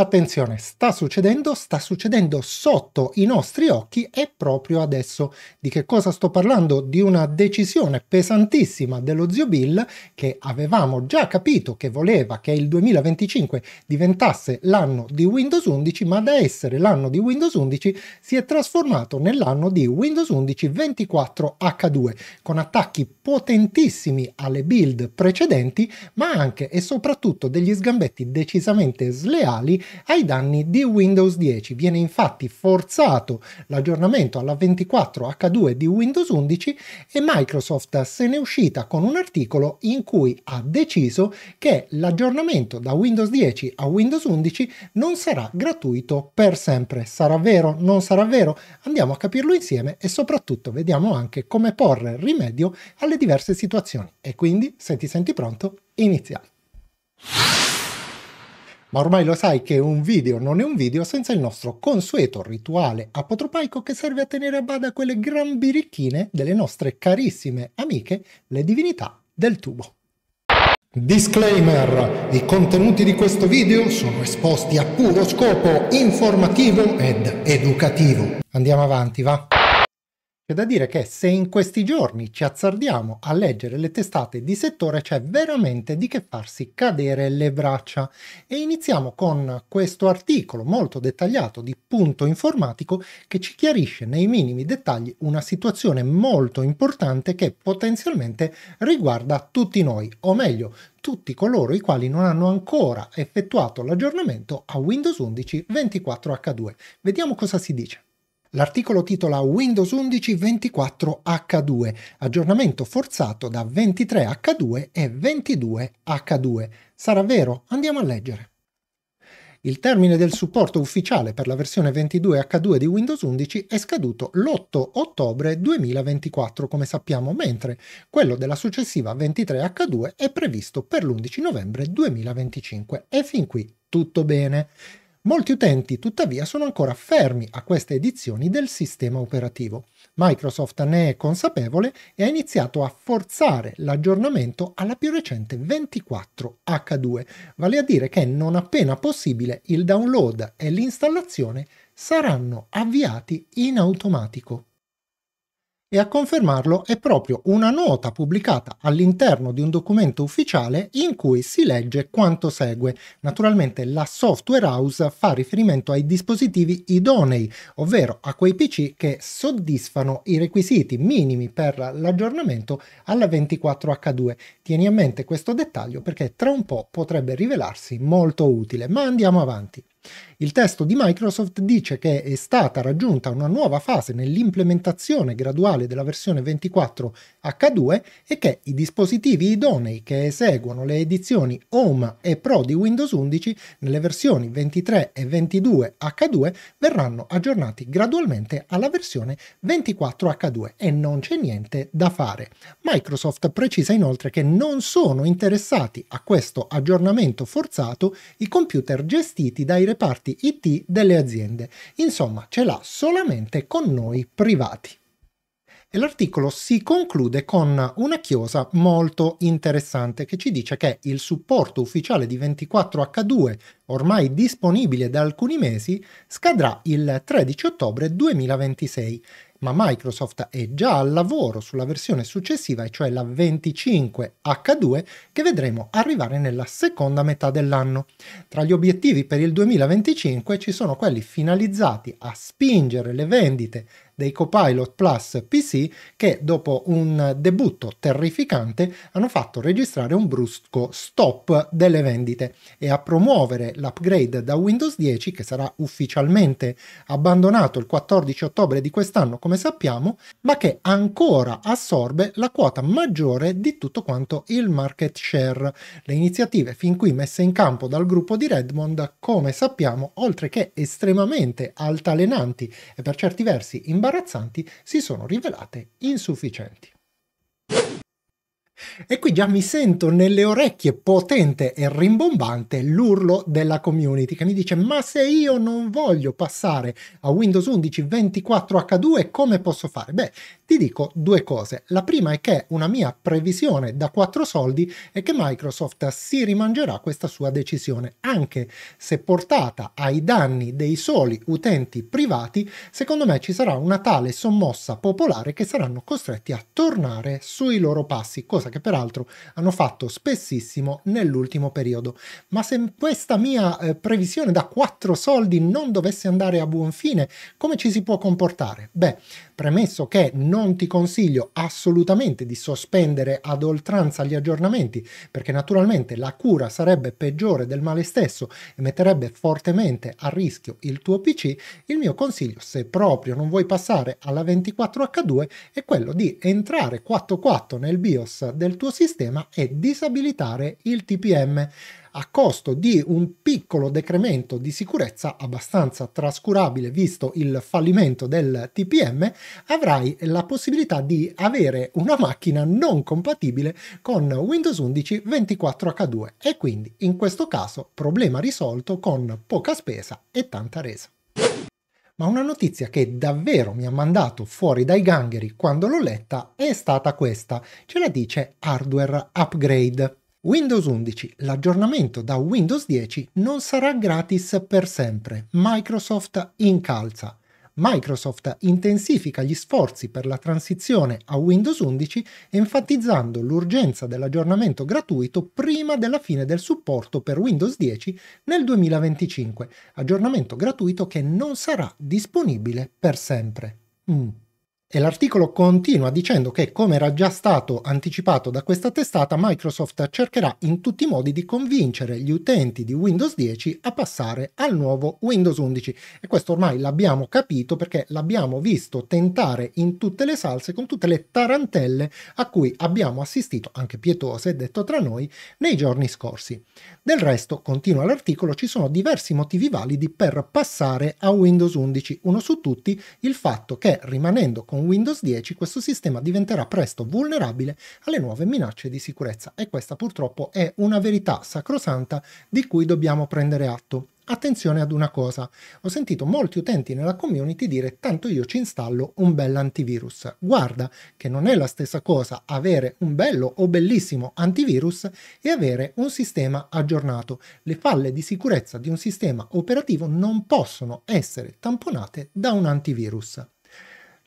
Attenzione, sta succedendo, sta succedendo sotto i nostri occhi e proprio adesso. Di che cosa sto parlando? Di una decisione pesantissima dello zio Bill che avevamo già capito che voleva che il 2025 diventasse l'anno di Windows 11, ma da essere l'anno di Windows 11 si è trasformato nell'anno di Windows 11 24 H2, con attacchi potentissimi alle build precedenti, ma anche e soprattutto degli sgambetti decisamente sleali ai danni di Windows 10 viene infatti forzato l'aggiornamento alla 24H2 di Windows 11 e Microsoft se n'è uscita con un articolo in cui ha deciso che l'aggiornamento da Windows 10 a Windows 11 non sarà gratuito per sempre. Sarà vero? Non sarà vero? Andiamo a capirlo insieme e soprattutto vediamo anche come porre rimedio alle diverse situazioni. E quindi, se ti senti pronto, iniziamo ma ormai lo sai che un video non è un video senza il nostro consueto rituale apotropaico che serve a tenere a bada quelle gran birichine delle nostre carissime amiche, le divinità del tubo. Disclaimer! I contenuti di questo video sono esposti a puro scopo informativo ed educativo. Andiamo avanti, va? C'è da dire che se in questi giorni ci azzardiamo a leggere le testate di settore c'è veramente di che farsi cadere le braccia e iniziamo con questo articolo molto dettagliato di punto informatico che ci chiarisce nei minimi dettagli una situazione molto importante che potenzialmente riguarda tutti noi, o meglio tutti coloro i quali non hanno ancora effettuato l'aggiornamento a Windows 11 24H2. Vediamo cosa si dice. L'articolo titola Windows 11 24H2, aggiornamento forzato da 23H2 e 22H2. Sarà vero? Andiamo a leggere. Il termine del supporto ufficiale per la versione 22H2 di Windows 11 è scaduto l'8 ottobre 2024, come sappiamo, mentre quello della successiva 23H2 è previsto per l'11 novembre 2025. E fin qui tutto bene. Molti utenti tuttavia sono ancora fermi a queste edizioni del sistema operativo. Microsoft ne è consapevole e ha iniziato a forzare l'aggiornamento alla più recente 24H2, vale a dire che non appena possibile il download e l'installazione saranno avviati in automatico e a confermarlo è proprio una nota pubblicata all'interno di un documento ufficiale in cui si legge quanto segue. Naturalmente la software house fa riferimento ai dispositivi idonei, ovvero a quei PC che soddisfano i requisiti minimi per l'aggiornamento alla 24H2. Tieni a mente questo dettaglio perché tra un po' potrebbe rivelarsi molto utile, ma andiamo avanti. Il testo di Microsoft dice che è stata raggiunta una nuova fase nell'implementazione graduale della versione 24 H2 e che i dispositivi idonei che eseguono le edizioni Home e Pro di Windows 11 nelle versioni 23 e 22 H2 verranno aggiornati gradualmente alla versione 24 H2 e non c'è niente da fare. Microsoft precisa inoltre che non sono interessati a questo aggiornamento forzato i computer gestiti dai reparti IT delle aziende. Insomma, ce l'ha solamente con noi privati. E l'articolo si conclude con una chiosa molto interessante che ci dice che il supporto ufficiale di 24H2 ormai disponibile da alcuni mesi, scadrà il 13 ottobre 2026, ma Microsoft è già al lavoro sulla versione successiva, e cioè la 25H2, che vedremo arrivare nella seconda metà dell'anno. Tra gli obiettivi per il 2025 ci sono quelli finalizzati a spingere le vendite dei Copilot Plus PC che dopo un debutto terrificante hanno fatto registrare un brusco stop delle vendite e a promuovere l'upgrade da Windows 10 che sarà ufficialmente abbandonato il 14 ottobre di quest'anno come sappiamo, ma che ancora assorbe la quota maggiore di tutto quanto il market share. Le iniziative fin qui messe in campo dal gruppo di Redmond, come sappiamo, oltre che estremamente altalenanti e per certi versi imbarazzanti, si sono rivelate insufficienti. E qui già mi sento nelle orecchie potente e rimbombante l'urlo della community che mi dice ma se io non voglio passare a Windows 11 24H2 come posso fare? Beh, ti dico due cose. La prima è che una mia previsione da quattro soldi è che Microsoft si rimangerà questa sua decisione, anche se portata ai danni dei soli utenti privati, secondo me ci sarà una tale sommossa popolare che saranno costretti a tornare sui loro passi, cosa che peraltro hanno fatto spessissimo nell'ultimo periodo. Ma se questa mia eh, previsione da 4 soldi non dovesse andare a buon fine, come ci si può comportare? Beh, Premesso che non ti consiglio assolutamente di sospendere ad oltranza gli aggiornamenti, perché naturalmente la cura sarebbe peggiore del male stesso e metterebbe fortemente a rischio il tuo PC, il mio consiglio, se proprio non vuoi passare alla 24H2, è quello di entrare 4.4 nel BIOS del tuo sistema e disabilitare il TPM a costo di un piccolo decremento di sicurezza abbastanza trascurabile visto il fallimento del TPM, avrai la possibilità di avere una macchina non compatibile con Windows 11 24H2 e quindi in questo caso problema risolto con poca spesa e tanta resa ma una notizia che davvero mi ha mandato fuori dai gangheri quando l'ho letta è stata questa. Ce la dice Hardware Upgrade. Windows 11, l'aggiornamento da Windows 10 non sarà gratis per sempre. Microsoft incalza. Microsoft intensifica gli sforzi per la transizione a Windows 11 enfatizzando l'urgenza dell'aggiornamento gratuito prima della fine del supporto per Windows 10 nel 2025, aggiornamento gratuito che non sarà disponibile per sempre. Mm. E l'articolo continua dicendo che, come era già stato anticipato da questa testata, Microsoft cercherà in tutti i modi di convincere gli utenti di Windows 10 a passare al nuovo Windows 11. E questo ormai l'abbiamo capito perché l'abbiamo visto tentare in tutte le salse con tutte le tarantelle a cui abbiamo assistito, anche pietose, detto tra noi, nei giorni scorsi. Del resto, continua l'articolo, ci sono diversi motivi validi per passare a Windows 11, uno su tutti il fatto che rimanendo con con Windows 10 questo sistema diventerà presto vulnerabile alle nuove minacce di sicurezza e questa purtroppo è una verità sacrosanta di cui dobbiamo prendere atto. Attenzione ad una cosa, ho sentito molti utenti nella community dire tanto io ci installo un bel antivirus. Guarda che non è la stessa cosa avere un bello o bellissimo antivirus e avere un sistema aggiornato. Le falle di sicurezza di un sistema operativo non possono essere tamponate da un antivirus.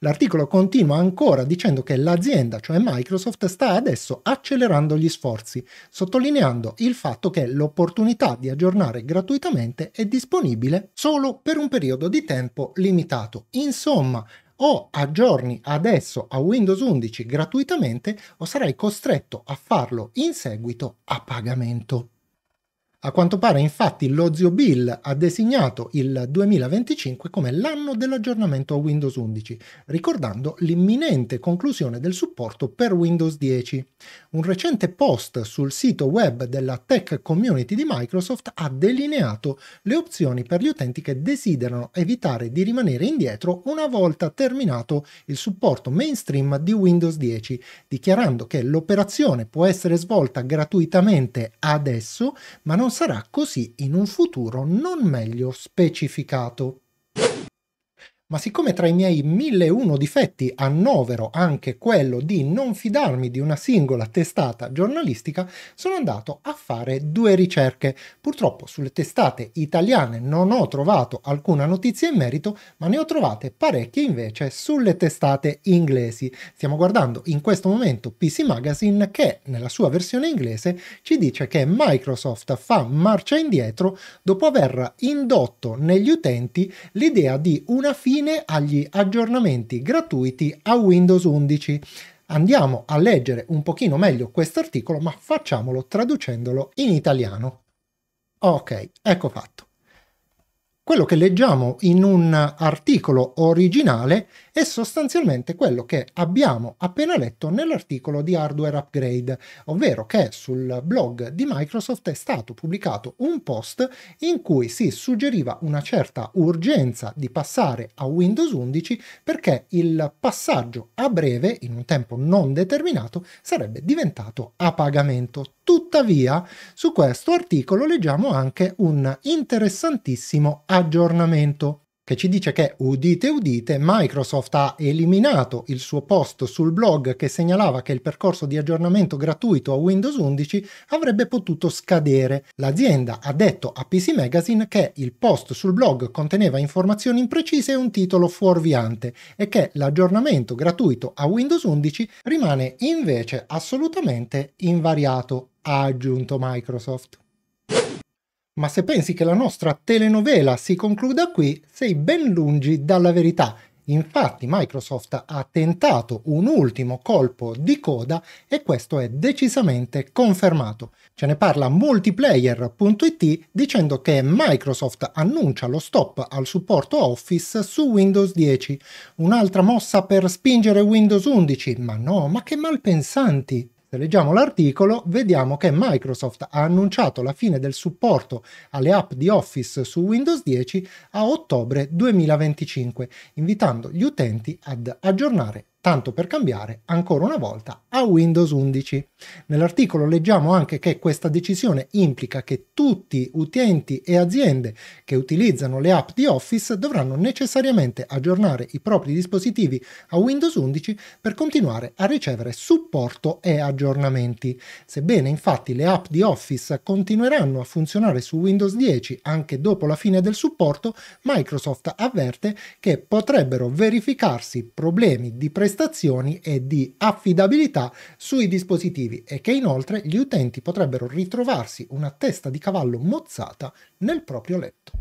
L'articolo continua ancora dicendo che l'azienda, cioè Microsoft, sta adesso accelerando gli sforzi, sottolineando il fatto che l'opportunità di aggiornare gratuitamente è disponibile solo per un periodo di tempo limitato. Insomma, o aggiorni adesso a Windows 11 gratuitamente o sarai costretto a farlo in seguito a pagamento. A quanto pare infatti lo zio Bill ha designato il 2025 come l'anno dell'aggiornamento a Windows 11, ricordando l'imminente conclusione del supporto per Windows 10. Un recente post sul sito web della tech community di Microsoft ha delineato le opzioni per gli utenti che desiderano evitare di rimanere indietro una volta terminato il supporto mainstream di Windows 10, dichiarando che l'operazione può essere svolta gratuitamente adesso, ma non sarà così in un futuro non meglio specificato ma siccome tra i miei 1001 difetti annovero anche quello di non fidarmi di una singola testata giornalistica, sono andato a fare due ricerche. Purtroppo sulle testate italiane non ho trovato alcuna notizia in merito, ma ne ho trovate parecchie invece sulle testate inglesi. Stiamo guardando in questo momento PC Magazine che nella sua versione inglese ci dice che Microsoft fa marcia indietro dopo aver indotto negli utenti l'idea di una fine infine agli aggiornamenti gratuiti a Windows 11. Andiamo a leggere un pochino meglio questo articolo, ma facciamolo traducendolo in italiano. Ok, ecco fatto. Quello che leggiamo in un articolo originale è sostanzialmente quello che abbiamo appena letto nell'articolo di Hardware Upgrade, ovvero che sul blog di Microsoft è stato pubblicato un post in cui si suggeriva una certa urgenza di passare a Windows 11 perché il passaggio a breve, in un tempo non determinato, sarebbe diventato a pagamento. Tuttavia, su questo articolo leggiamo anche un interessantissimo aggiornamento che ci dice che, udite udite, Microsoft ha eliminato il suo post sul blog che segnalava che il percorso di aggiornamento gratuito a Windows 11 avrebbe potuto scadere. L'azienda ha detto a PC Magazine che il post sul blog conteneva informazioni imprecise e un titolo fuorviante e che l'aggiornamento gratuito a Windows 11 rimane invece assolutamente invariato, ha aggiunto Microsoft. Ma se pensi che la nostra telenovela si concluda qui, sei ben lungi dalla verità. Infatti Microsoft ha tentato un ultimo colpo di coda e questo è decisamente confermato. Ce ne parla multiplayer.it dicendo che Microsoft annuncia lo stop al supporto Office su Windows 10. Un'altra mossa per spingere Windows 11, ma no, ma che malpensanti! Se leggiamo l'articolo, vediamo che Microsoft ha annunciato la fine del supporto alle app di Office su Windows 10 a ottobre 2025, invitando gli utenti ad aggiornare tanto per cambiare, ancora una volta, a Windows 11. Nell'articolo leggiamo anche che questa decisione implica che tutti utenti e aziende che utilizzano le app di Office dovranno necessariamente aggiornare i propri dispositivi a Windows 11 per continuare a ricevere supporto e aggiornamenti. Sebbene infatti le app di Office continueranno a funzionare su Windows 10 anche dopo la fine del supporto, Microsoft avverte che potrebbero verificarsi problemi di prestazione prestazioni e di affidabilità sui dispositivi e che inoltre gli utenti potrebbero ritrovarsi una testa di cavallo mozzata nel proprio letto.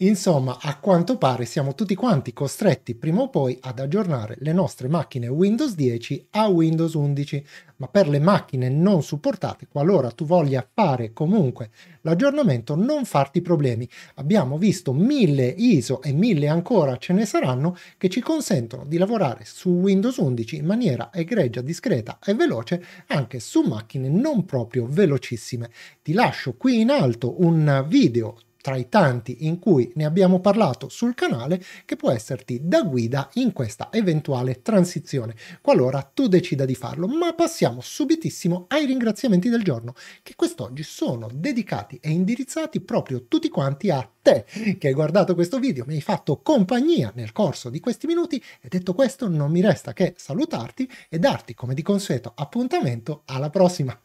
Insomma, a quanto pare siamo tutti quanti costretti prima o poi ad aggiornare le nostre macchine Windows 10 a Windows 11, ma per le macchine non supportate, qualora tu voglia fare comunque l'aggiornamento, non farti problemi. Abbiamo visto mille ISO e mille ancora ce ne saranno che ci consentono di lavorare su Windows 11 in maniera egregia, discreta e veloce anche su macchine non proprio velocissime. Ti lascio qui in alto un video tra i tanti in cui ne abbiamo parlato sul canale che può esserti da guida in questa eventuale transizione, qualora tu decida di farlo. Ma passiamo subitissimo ai ringraziamenti del giorno, che quest'oggi sono dedicati e indirizzati proprio tutti quanti a te che hai guardato questo video, mi hai fatto compagnia nel corso di questi minuti e detto questo non mi resta che salutarti e darti come di consueto appuntamento alla prossima.